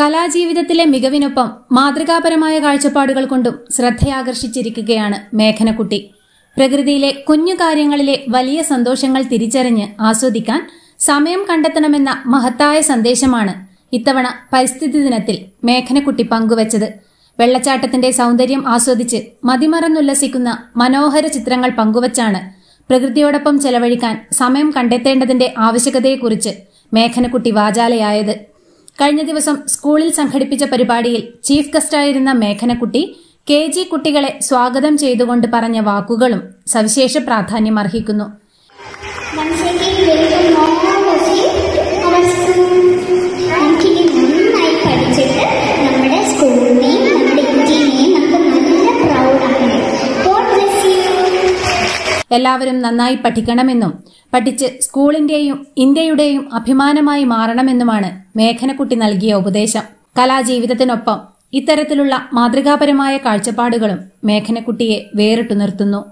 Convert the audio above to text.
കലാജീവിതത്തിലെ മികവിനൊപ്പം മാതൃകാപരമായ കാഴ്ചപ്പാടുകൾ കൊണ്ടും ശ്രദ്ധയാകർഷിച്ചിരിക്കുകയാണ് മേഘനക്കുട്ടി പ്രകൃതിയിലെ കുഞ്ഞു കാര്യങ്ങളിലെ വലിയ സന്തോഷങ്ങൾ തിരിച്ചറിഞ്ഞ് ആസ്വദിക്കാൻ സമയം കണ്ടെത്തണമെന്ന മഹത്തായ സന്ദേശമാണ് ഇത്തവണ പരിസ്ഥിതി ദിനത്തിൽ മേഘനക്കുട്ടി പങ്കുവച്ചത് വെള്ളച്ചാട്ടത്തിന്റെ സൗന്ദര്യം ആസ്വദിച്ച് മതിമറന്നുല്ലസിക്കുന്ന മനോഹര ചിത്രങ്ങൾ പങ്കുവച്ചാണ് പ്രകൃതിയോടൊപ്പം ചെലവഴിക്കാൻ സമയം കണ്ടെത്തേണ്ടതിന്റെ ആവശ്യകതയെക്കുറിച്ച് മേഘനക്കുട്ടി വാചാലയായത് കഴിഞ്ഞ ദിവസം സ്കൂളിൽ സംഘടിപ്പിച്ച പരിപാടിയിൽ ചീഫ് ഗസ്റ്റായിരുന്ന മേഘനക്കുട്ടി കെ ജി കുട്ടികളെ സ്വാഗതം ചെയ്തുകൊണ്ട് പറഞ്ഞ വാക്കുകളും സവിശേഷ പ്രാധാന്യം അർഹിക്കുന്നു എല്ലാവരും നന്നായി പഠിക്കണമെന്നും പഠിച്ച് സ്കൂളിന്റെയും ഇന്ത്യയുടെയും അഭിമാനമായി മാറണമെന്നുമാണ് മേഘനക്കുട്ടി നൽകിയ ഉപദേശം കലാജീവിതത്തിനൊപ്പം ഇത്തരത്തിലുള്ള മാതൃകാപരമായ കാഴ്ചപ്പാടുകളും മേഘനക്കുട്ടിയെ വേറിട്ടു നിർത്തുന്നു